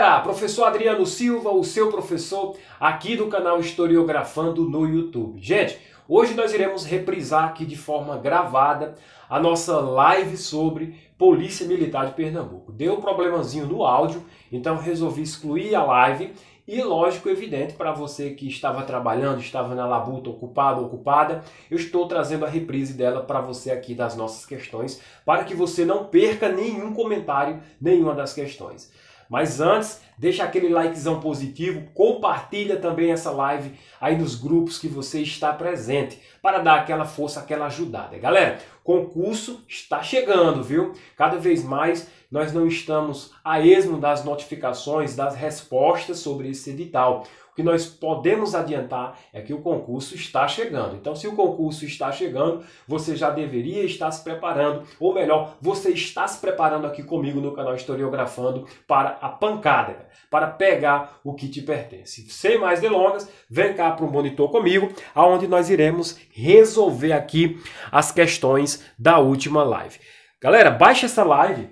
galera, professor Adriano Silva, o seu professor aqui do canal Historiografando no YouTube. Gente, hoje nós iremos reprisar aqui de forma gravada a nossa live sobre Polícia Militar de Pernambuco. Deu um problemazinho no áudio, então resolvi excluir a live e lógico, evidente, para você que estava trabalhando, estava na labuta, ocupado, ocupada, eu estou trazendo a reprise dela para você aqui das nossas questões, para que você não perca nenhum comentário, nenhuma das questões. Mas antes, Deixa aquele likezão positivo, compartilha também essa live aí nos grupos que você está presente, para dar aquela força, aquela ajudada. Galera, concurso está chegando, viu? Cada vez mais nós não estamos a esmo das notificações, das respostas sobre esse edital. O que nós podemos adiantar é que o concurso está chegando. Então, se o concurso está chegando, você já deveria estar se preparando, ou melhor, você está se preparando aqui comigo no canal Historiografando para a pancada para pegar o que te pertence. Sem mais delongas, vem cá para o monitor comigo, aonde nós iremos resolver aqui as questões da última live. Galera, baixa essa live.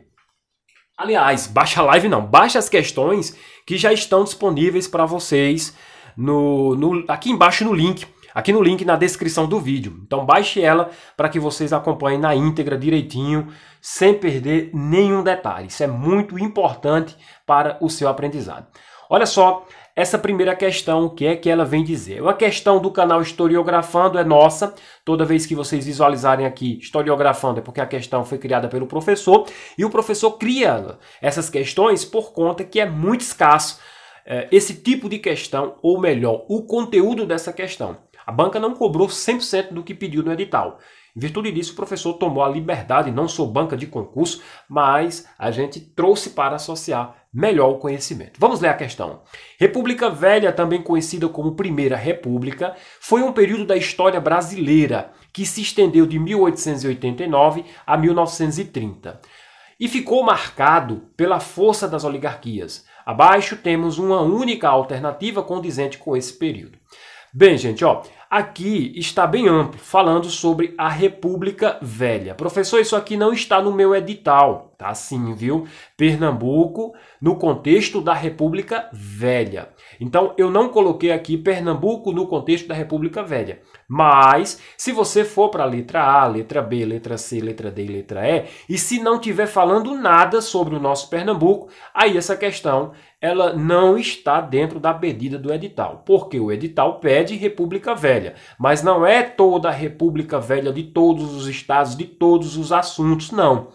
Aliás, baixa a live não, baixa as questões que já estão disponíveis para vocês no, no, aqui embaixo no link aqui no link na descrição do vídeo. Então baixe ela para que vocês acompanhem na íntegra direitinho, sem perder nenhum detalhe. Isso é muito importante para o seu aprendizado. Olha só, essa primeira questão, o que é que ela vem dizer? É a questão do canal Historiografando é nossa. Toda vez que vocês visualizarem aqui Historiografando é porque a questão foi criada pelo professor e o professor cria essas questões por conta que é muito escasso eh, esse tipo de questão, ou melhor, o conteúdo dessa questão. A banca não cobrou 100% do que pediu no edital. Em virtude disso, o professor tomou a liberdade, não sou banca de concurso, mas a gente trouxe para associar melhor o conhecimento. Vamos ler a questão. República Velha, também conhecida como Primeira República, foi um período da história brasileira que se estendeu de 1889 a 1930 e ficou marcado pela força das oligarquias. Abaixo temos uma única alternativa condizente com esse período. Bem, gente, ó, aqui está bem amplo, falando sobre a República Velha. Professor, isso aqui não está no meu edital, tá sim, viu? Pernambuco no contexto da República Velha. Então, eu não coloquei aqui Pernambuco no contexto da República Velha. Mas, se você for para a letra A, letra B, letra C, letra D, e letra E, e se não tiver falando nada sobre o nosso Pernambuco, aí essa questão ela não está dentro da pedida do edital, porque o edital pede República Velha, mas não é toda a República Velha de todos os estados, de todos os assuntos, não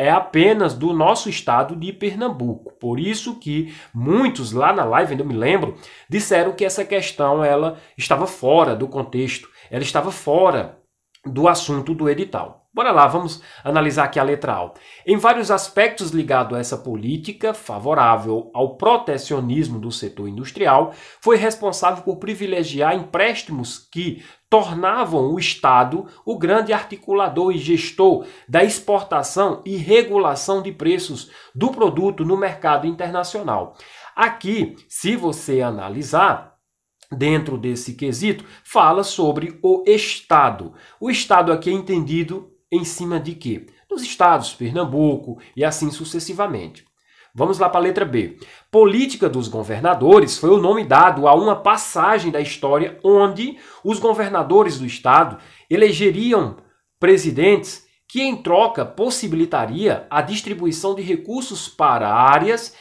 é apenas do nosso estado de Pernambuco. Por isso que muitos lá na live, ainda me lembro, disseram que essa questão ela estava fora do contexto, ela estava fora do assunto do edital. Bora lá, vamos analisar aqui a letra A. Em vários aspectos ligados a essa política favorável ao protecionismo do setor industrial, foi responsável por privilegiar empréstimos que tornavam o Estado o grande articulador e gestor da exportação e regulação de preços do produto no mercado internacional. Aqui, se você analisar, dentro desse quesito, fala sobre o Estado. O Estado aqui é entendido em cima de quê? Dos estados, Pernambuco e assim sucessivamente. Vamos lá para a letra B. Política dos governadores foi o nome dado a uma passagem da história onde os governadores do estado elegeriam presidentes que em troca possibilitaria a distribuição de recursos para áreas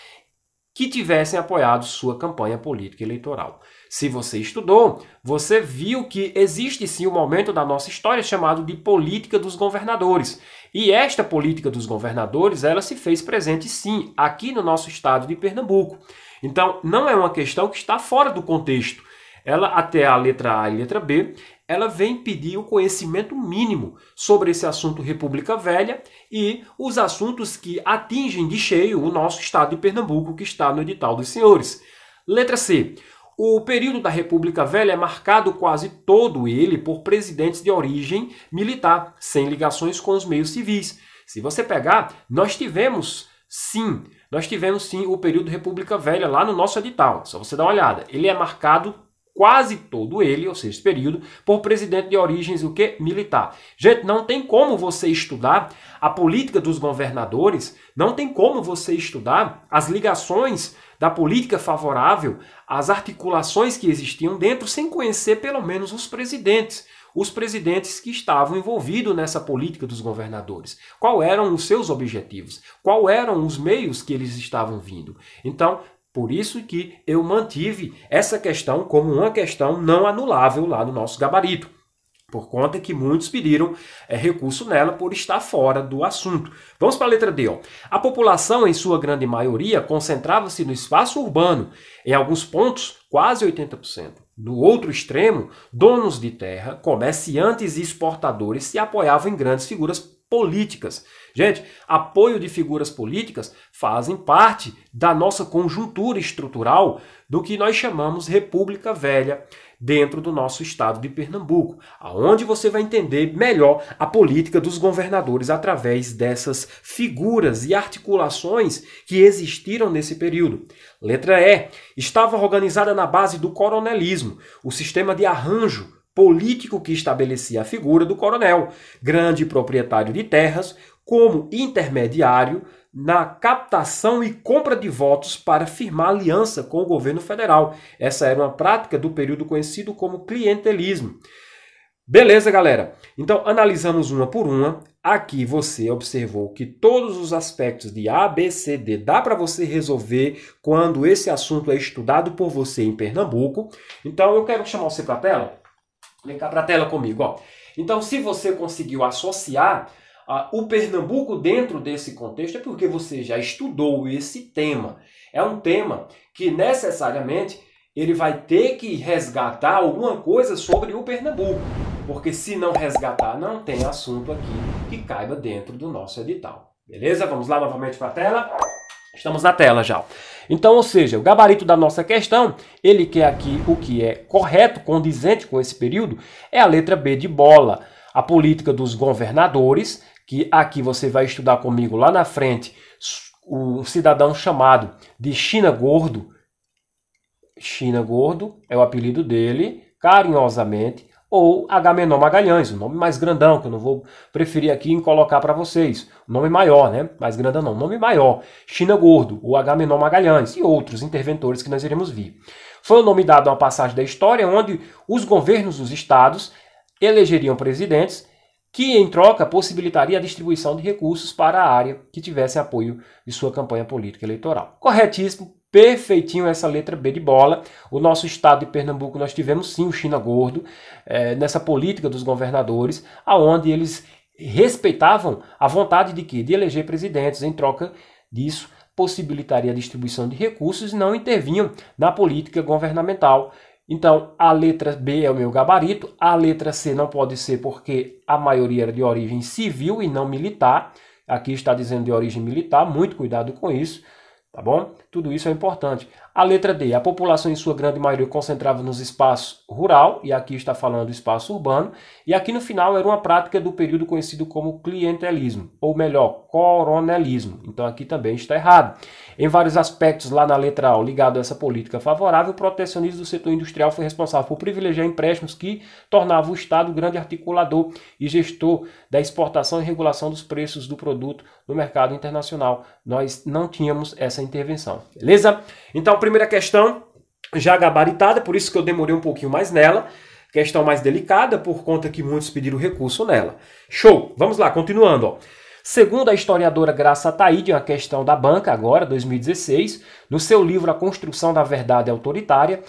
que tivessem apoiado sua campanha política eleitoral. Se você estudou, você viu que existe sim um momento da nossa história chamado de política dos governadores. E esta política dos governadores, ela se fez presente sim aqui no nosso estado de Pernambuco. Então, não é uma questão que está fora do contexto. Ela até a letra A e a letra B, ela vem pedir o conhecimento mínimo sobre esse assunto República Velha e os assuntos que atingem de cheio o nosso estado de Pernambuco, que está no edital dos senhores. Letra C. O período da República Velha é marcado quase todo ele por presidentes de origem militar, sem ligações com os meios civis. Se você pegar, nós tivemos sim, nós tivemos sim o período República Velha lá no nosso edital. Só você dar uma olhada. Ele é marcado quase todo ele, ou seja, período, por presidente de origens o que militar. Gente, não tem como você estudar a política dos governadores, não tem como você estudar as ligações da política favorável, as articulações que existiam dentro sem conhecer pelo menos os presidentes, os presidentes que estavam envolvidos nessa política dos governadores. Qual eram os seus objetivos? Qual eram os meios que eles estavam vindo? Então, por isso que eu mantive essa questão como uma questão não anulável lá no nosso gabarito, por conta que muitos pediram é, recurso nela por estar fora do assunto. Vamos para a letra D. Ó. A população, em sua grande maioria, concentrava-se no espaço urbano, em alguns pontos, quase 80%. No outro extremo, donos de terra, comerciantes e exportadores se apoiavam em grandes figuras políticas. Gente, apoio de figuras políticas fazem parte da nossa conjuntura estrutural do que nós chamamos República Velha dentro do nosso estado de Pernambuco, aonde você vai entender melhor a política dos governadores através dessas figuras e articulações que existiram nesse período. Letra E estava organizada na base do coronelismo, o sistema de arranjo político que estabelecia a figura do coronel, grande proprietário de terras, como intermediário na captação e compra de votos para firmar aliança com o governo federal. Essa era uma prática do período conhecido como clientelismo. Beleza, galera? Então analisamos uma por uma. Aqui você observou que todos os aspectos de A, B, C, D dá para você resolver quando esse assunto é estudado por você em Pernambuco. Então eu quero chamar você para a tela Vem cá para a tela comigo. Ó. Então, se você conseguiu associar ah, o Pernambuco dentro desse contexto, é porque você já estudou esse tema. É um tema que necessariamente ele vai ter que resgatar alguma coisa sobre o Pernambuco. Porque se não resgatar, não tem assunto aqui que caiba dentro do nosso edital. Beleza? Vamos lá novamente para a tela. Estamos na tela já. Então, ou seja, o gabarito da nossa questão, ele quer aqui o que é correto, condizente com esse período, é a letra B de bola. A política dos governadores, que aqui você vai estudar comigo lá na frente, um cidadão chamado de China Gordo. China Gordo é o apelido dele, carinhosamente, ou Agamenon Magalhães, o um nome mais grandão, que eu não vou preferir aqui em colocar para vocês. O um nome maior, né? Mais grandão não, um nome maior. China Gordo, o Agamenon Magalhães e outros interventores que nós iremos ver. Foi o nome dado a uma passagem da história onde os governos dos estados elegeriam presidentes que, em troca, possibilitaria a distribuição de recursos para a área que tivesse apoio de sua campanha política eleitoral. Corretíssimo, perfeitinho essa letra B de bola. O nosso estado de Pernambuco, nós tivemos sim o China Gordo, é, nessa política dos governadores, aonde eles respeitavam a vontade de que? De eleger presidentes em troca disso possibilitaria a distribuição de recursos e não intervinham na política governamental. Então, a letra B é o meu gabarito, a letra C não pode ser porque a maioria era de origem civil e não militar. Aqui está dizendo de origem militar, muito cuidado com isso. Tá bom? Tudo isso é importante. A letra D, a população em sua grande maioria concentrava nos espaços rural, e aqui está falando espaço urbano, e aqui no final era uma prática do período conhecido como clientelismo, ou melhor, coronelismo. Então aqui também está errado. Em vários aspectos, lá na letra A, ligado a essa política favorável, o protecionismo do setor industrial foi responsável por privilegiar empréstimos que tornavam o Estado grande articulador e gestor da exportação e regulação dos preços do produto no mercado internacional. Nós não tínhamos essa intervenção. Beleza? Então, primeira questão já gabaritada, por isso que eu demorei um pouquinho mais nela. Questão mais delicada, por conta que muitos pediram recurso nela. Show! Vamos lá, continuando. Ó. Segundo a historiadora Graça Taíde, uma questão da banca, agora, 2016, no seu livro A Construção da Verdade Autoritária,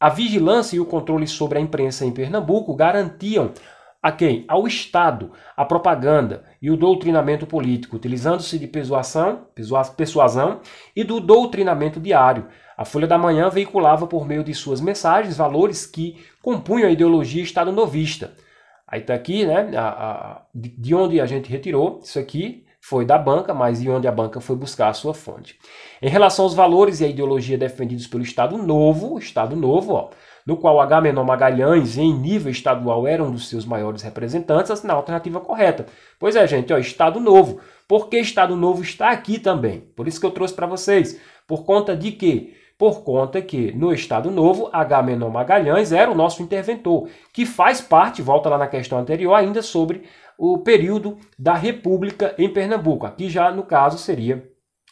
a vigilância e o controle sobre a imprensa em Pernambuco garantiam a quem? Ao Estado, a propaganda e o doutrinamento político, utilizando-se de persuasão, persuasão e do doutrinamento diário. A Folha da Manhã veiculava por meio de suas mensagens valores que compunham a ideologia estado-novista. Aí está aqui, né, a, a, de onde a gente retirou isso aqui, foi da banca, mas de onde a banca foi buscar a sua fonte. Em relação aos valores e a ideologia defendidos pelo Estado Novo, Estado Novo, ó, do qual Agamenon Magalhães, em nível estadual, era um dos seus maiores representantes, assinar a alternativa correta. Pois é, gente, ó, Estado Novo. Porque Estado Novo está aqui também. Por isso que eu trouxe para vocês. Por conta de quê? Por conta que no Estado Novo, Agamenon Magalhães era o nosso interventor, que faz parte, volta lá na questão anterior, ainda sobre o período da República em Pernambuco. Aqui já, no caso, seria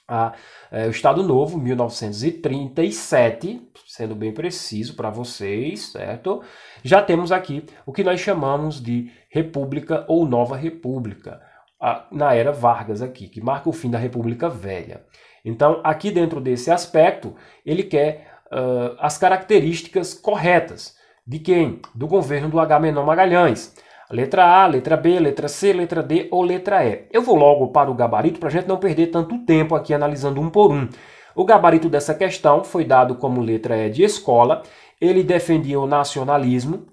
a, é, o Estado Novo, 1937, sendo bem preciso para vocês, certo? Já temos aqui o que nós chamamos de República ou Nova República, a, na era Vargas aqui, que marca o fim da República Velha. Então, aqui dentro desse aspecto, ele quer uh, as características corretas. De quem? Do governo do Agamenon Magalhães letra A, letra B, letra C, letra D ou letra E. Eu vou logo para o gabarito para a gente não perder tanto tempo aqui analisando um por um. O gabarito dessa questão foi dado como letra E de escola. Ele defendia o nacionalismo.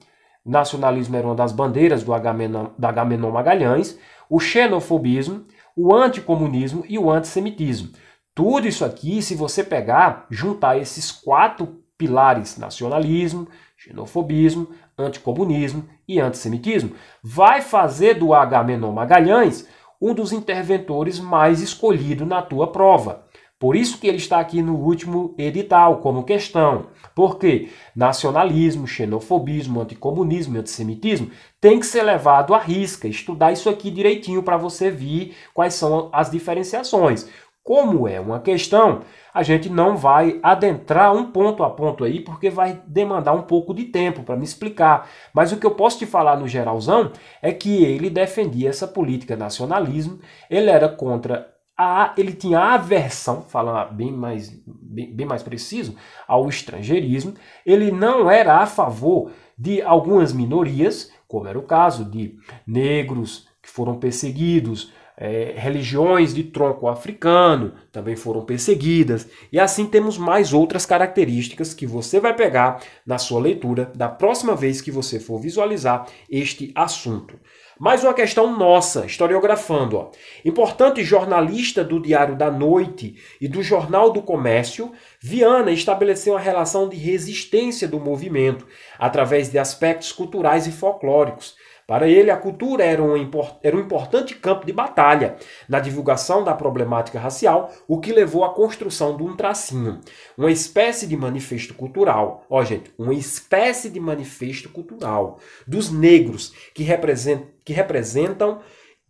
nacionalismo era uma das bandeiras do Agamenon, da Agamenon Magalhães. O xenofobismo, o anticomunismo e o antissemitismo. Tudo isso aqui, se você pegar, juntar esses quatro pilares nacionalismo, xenofobismo, anticomunismo e antissemitismo, vai fazer do Agamenon Magalhães um dos interventores mais escolhido na tua prova. Por isso que ele está aqui no último edital como questão. Porque nacionalismo, xenofobismo, anticomunismo e antissemitismo tem que ser levado à risca, estudar isso aqui direitinho para você ver quais são as diferenciações. Como é uma questão, a gente não vai adentrar um ponto a ponto aí, porque vai demandar um pouco de tempo para me explicar. Mas o que eu posso te falar no geralzão é que ele defendia essa política nacionalismo, ele era contra a, ele tinha aversão, falando bem mais, bem, bem mais preciso, ao estrangeirismo, ele não era a favor de algumas minorias, como era o caso de negros que foram perseguidos, é, religiões de tronco africano também foram perseguidas, e assim temos mais outras características que você vai pegar na sua leitura da próxima vez que você for visualizar este assunto. Mais uma questão nossa, historiografando. Ó. Importante jornalista do Diário da Noite e do Jornal do Comércio, Viana estabeleceu uma relação de resistência do movimento através de aspectos culturais e folclóricos para ele, a cultura era um, era um importante campo de batalha na divulgação da problemática racial, o que levou à construção de um tracinho, uma espécie de manifesto cultural. Ó, gente, uma espécie de manifesto cultural dos negros que, represent, que representam,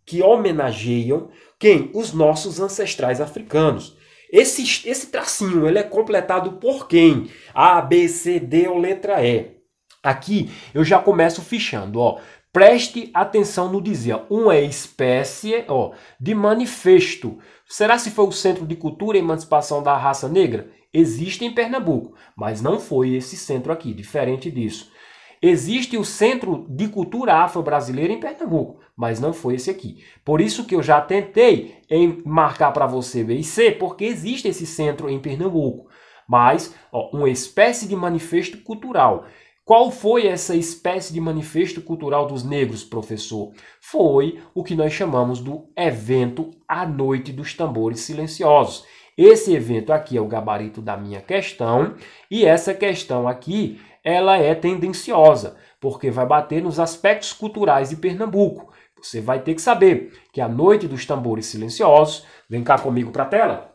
que homenageiam quem? Os nossos ancestrais africanos. Esse, esse tracinho ele é completado por quem? A, B, C, D ou letra E. Aqui eu já começo fichando, ó. Preste atenção no dizer, uma espécie ó, de manifesto. Será se foi o Centro de Cultura e Emancipação da Raça Negra? Existe em Pernambuco, mas não foi esse centro aqui, diferente disso. Existe o Centro de Cultura Afro-Brasileira em Pernambuco, mas não foi esse aqui. Por isso que eu já tentei em marcar para você B e C, porque existe esse centro em Pernambuco, mas ó, uma espécie de manifesto cultural. Qual foi essa espécie de manifesto cultural dos negros, professor? Foi o que nós chamamos do evento A Noite dos Tambores Silenciosos. Esse evento aqui é o gabarito da minha questão e essa questão aqui, ela é tendenciosa, porque vai bater nos aspectos culturais de Pernambuco. Você vai ter que saber que a Noite dos Tambores Silenciosos, vem cá comigo para a tela,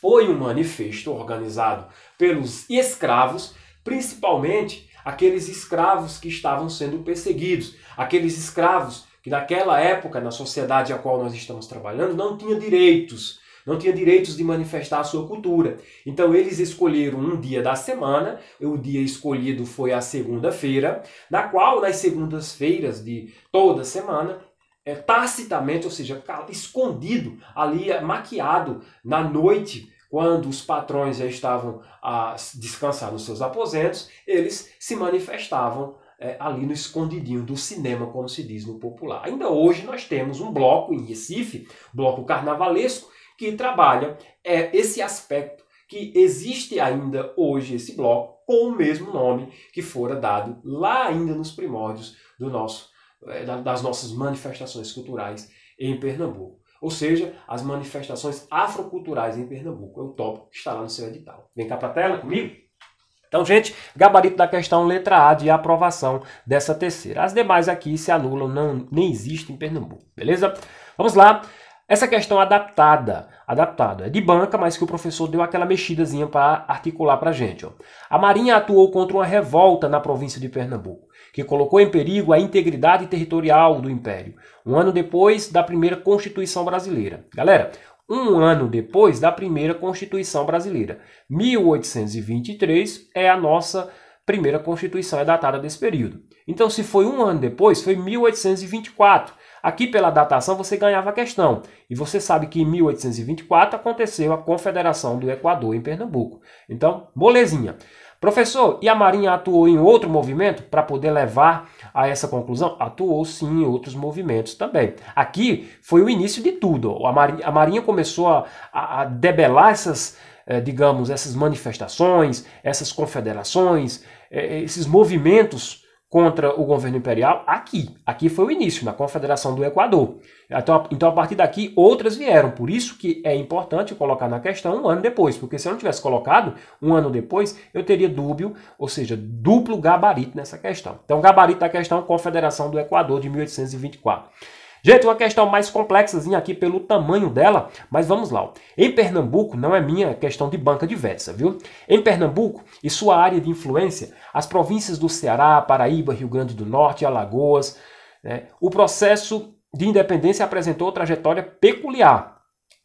foi um manifesto organizado pelos escravos, principalmente aqueles escravos que estavam sendo perseguidos, aqueles escravos que naquela época, na sociedade a qual nós estamos trabalhando, não tinham direitos, não tinha direitos de manifestar a sua cultura. Então eles escolheram um dia da semana, o dia escolhido foi a segunda-feira, na qual nas segundas-feiras de toda semana é, tacitamente, ou seja, escondido ali, é, maquiado na noite quando os patrões já estavam a descansar nos seus aposentos, eles se manifestavam é, ali no escondidinho do cinema, como se diz no popular. Ainda hoje nós temos um bloco em Recife, bloco carnavalesco, que trabalha é, esse aspecto que existe ainda hoje esse bloco com o mesmo nome que fora dado lá ainda nos primórdios do nosso, é, das nossas manifestações culturais em Pernambuco. Ou seja, as manifestações afroculturais em Pernambuco. É o tópico que está lá no seu edital. Vem cá para a tela comigo. Então, gente, gabarito da questão letra A de aprovação dessa terceira. As demais aqui se anulam, não, nem existem em Pernambuco, beleza? Vamos lá. Essa questão adaptada, adaptada, é de banca, mas que o professor deu aquela mexidazinha para articular para a gente. Ó. A Marinha atuou contra uma revolta na província de Pernambuco que colocou em perigo a integridade territorial do Império, um ano depois da primeira Constituição Brasileira. Galera, um ano depois da primeira Constituição Brasileira. 1823 é a nossa primeira Constituição, é datada desse período. Então, se foi um ano depois, foi 1824. Aqui, pela datação, você ganhava a questão. E você sabe que em 1824 aconteceu a Confederação do Equador em Pernambuco. Então, molezinha. Professor, e a Marinha atuou em outro movimento para poder levar a essa conclusão? Atuou sim em outros movimentos também. Aqui foi o início de tudo. A Marinha, a Marinha começou a, a, debelar essas, eh, digamos, essas manifestações, essas confederações, eh, esses movimentos contra o governo imperial aqui. Aqui foi o início, na Confederação do Equador. Então, então, a partir daqui, outras vieram. Por isso que é importante colocar na questão um ano depois, porque se eu não tivesse colocado um ano depois, eu teria dúbio, ou seja, duplo gabarito nessa questão. Então, gabarito da questão Confederação do Equador de 1824. Gente, uma questão mais complexa aqui pelo tamanho dela, mas vamos lá. Em Pernambuco, não é minha questão de banca diversa, viu? Em Pernambuco e sua área de influência, as províncias do Ceará, Paraíba, Rio Grande do Norte, Alagoas, né, o processo de independência apresentou trajetória peculiar,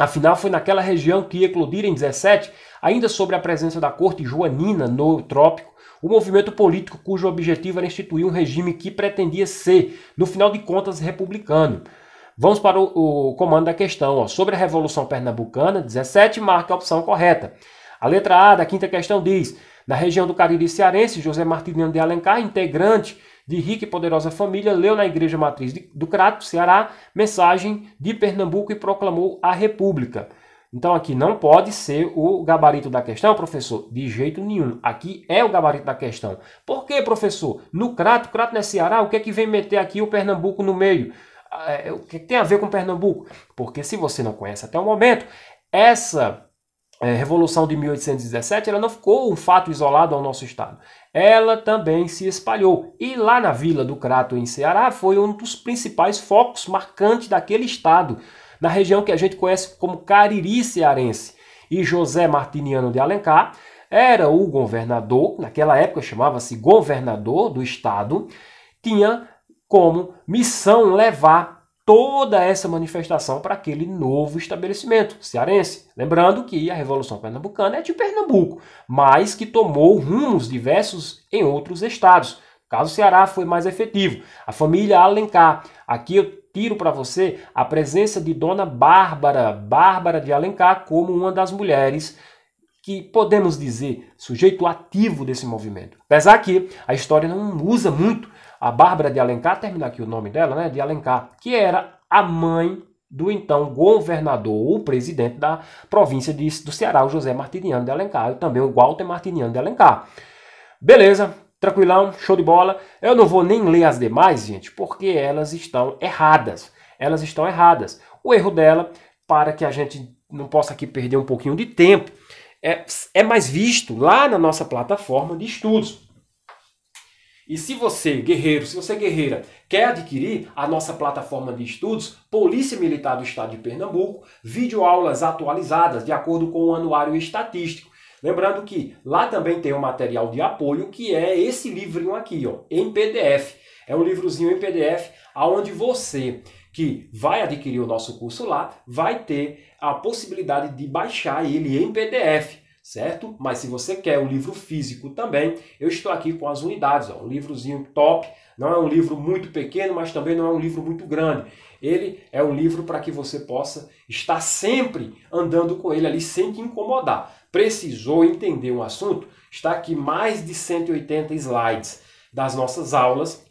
Afinal, foi naquela região que ia eclodir em 17, ainda sobre a presença da corte joanina no trópico, o movimento político cujo objetivo era instituir um regime que pretendia ser, no final de contas, republicano. Vamos para o, o comando da questão. Ó. Sobre a Revolução Pernambucana, 17 marca a opção correta. A letra A da quinta questão diz: Na região do Cariri Cearense, José Martiniano de Alencar, integrante de rica e poderosa família, leu na Igreja Matriz do Crato, Ceará, mensagem de Pernambuco e proclamou a República. Então aqui não pode ser o gabarito da questão, professor, de jeito nenhum. Aqui é o gabarito da questão. Por que, professor? No Crato, Crato não é Ceará, o que é que vem meter aqui o Pernambuco no meio? Ah, é, o é que tem a ver com Pernambuco? Porque se você não conhece até o momento, essa é, Revolução de 1817, ela não ficou um fato isolado ao nosso estado. Ela também se espalhou. E lá na Vila do Crato, em Ceará, foi um dos principais focos marcantes daquele estado, na região que a gente conhece como Cariri Cearense. E José Martiniano de Alencar era o governador, naquela época chamava-se governador do estado, tinha como missão levar toda essa manifestação para aquele novo estabelecimento cearense. Lembrando que a Revolução Pernambucana é de Pernambuco, mas que tomou rumos diversos em outros estados. O caso Ceará foi mais efetivo. A família Alencar. Aqui eu tiro para você a presença de Dona Bárbara, Bárbara de Alencar, como uma das mulheres que podemos dizer sujeito ativo desse movimento. Apesar que a história não usa muito a Bárbara de Alencar, termina aqui o nome dela, né? De Alencar, que era a mãe do então governador, o presidente da província de, do Ceará, o José Martiniano de Alencar, e também o Walter Martiniano de Alencar. Beleza, tranquilão, show de bola. Eu não vou nem ler as demais, gente, porque elas estão erradas. Elas estão erradas. O erro dela, para que a gente não possa aqui perder um pouquinho de tempo, é, é mais visto lá na nossa plataforma de estudos. E se você, guerreiro, se você, guerreira, quer adquirir a nossa plataforma de estudos Polícia Militar do Estado de Pernambuco, videoaulas atualizadas de acordo com o Anuário Estatístico. Lembrando que lá também tem o um material de apoio, que é esse livrinho aqui, ó, em PDF. É um livrozinho em PDF, aonde você que vai adquirir o nosso curso lá, vai ter a possibilidade de baixar ele em PDF certo? Mas se você quer o livro físico também, eu estou aqui com as unidades, ó, um livrozinho top, não é um livro muito pequeno, mas também não é um livro muito grande. Ele é um livro para que você possa estar sempre andando com ele ali sem te incomodar. Precisou entender um assunto? Está aqui mais de 180 slides das nossas aulas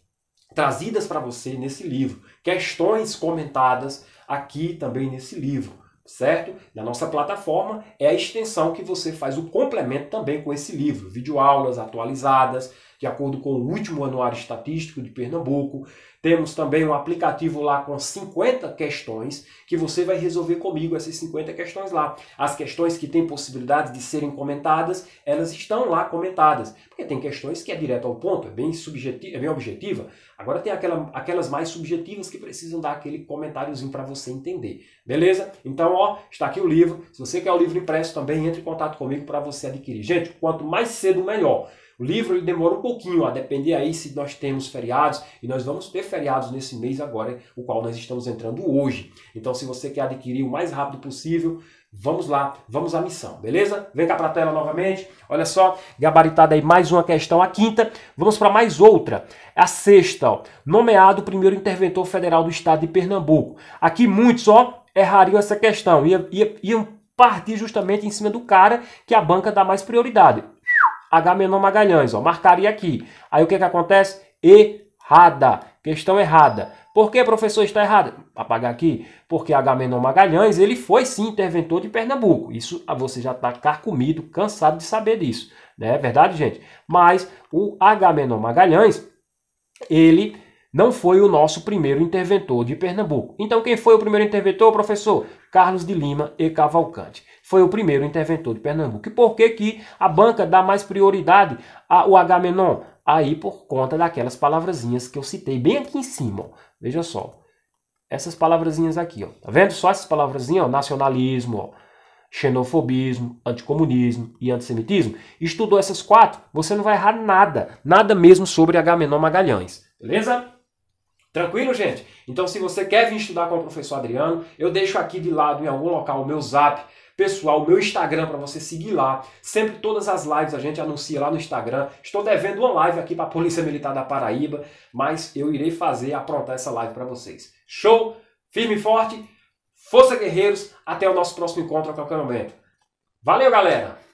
trazidas para você nesse livro, questões comentadas aqui também nesse livro certo? Na nossa plataforma é a extensão que você faz o complemento também com esse livro, videoaulas atualizadas, de acordo com o último anuário estatístico de Pernambuco. Temos também um aplicativo lá com 50 questões que você vai resolver comigo essas 50 questões lá. As questões que têm possibilidade de serem comentadas, elas estão lá comentadas. Porque tem questões que é direto ao ponto, é bem, subjetiva, é bem objetiva. Agora tem aquela, aquelas mais subjetivas que precisam dar aquele comentáriozinho para você entender. Beleza? Então, ó, está aqui o livro. Se você quer o livro impresso também, entre em contato comigo para você adquirir. Gente, quanto mais cedo, melhor. O livro ele demora um pouquinho, a depender aí se nós temos feriados, e nós vamos ter feriados nesse mês agora, o qual nós estamos entrando hoje. Então, se você quer adquirir o mais rápido possível, vamos lá, vamos à missão, beleza? Vem cá para a tela novamente. Olha só, gabaritada aí mais uma questão, a quinta. Vamos para mais outra, a sexta. Ó. Nomeado primeiro interventor federal do estado de Pernambuco. Aqui muitos, ó, errariam essa questão, iam, iam, iam partir justamente em cima do cara que a banca dá mais prioridade. Agamenon Magalhães, ó, marcaria aqui. Aí o que, que acontece? Errada, questão errada. Por que, professor, está errada? Apagar aqui. Porque Agamenon Magalhães, ele foi sim interventor de Pernambuco. Isso ah, você já está carcomido, cansado de saber disso. Né? É verdade, gente? Mas o Agamenon Magalhães, ele não foi o nosso primeiro interventor de Pernambuco. Então, quem foi o primeiro interventor, professor? Carlos de Lima e Cavalcante foi o primeiro interventor de Pernambuco. E por que, que a banca dá mais prioridade ao H menor? Aí por conta daquelas palavrazinhas que eu citei bem aqui em cima. Ó. Veja só. Essas palavrazinhas aqui, ó. Tá vendo? Só essas palavrazinhas, ó. Nacionalismo, ó xenofobismo, anticomunismo e antissemitismo. Estudou essas quatro, você não vai errar nada, nada mesmo sobre H menor Magalhães, beleza? Tranquilo, gente? Então, se você quer vir estudar com o professor Adriano, eu deixo aqui de lado em algum local o meu zap pessoal, meu Instagram para você seguir lá. Sempre todas as lives a gente anuncia lá no Instagram. Estou devendo uma live aqui para a Polícia Militar da Paraíba, mas eu irei fazer, aprontar essa live para vocês. Show? Firme e forte. Força Guerreiros, até o nosso próximo encontro a qualquer momento. Valeu, galera!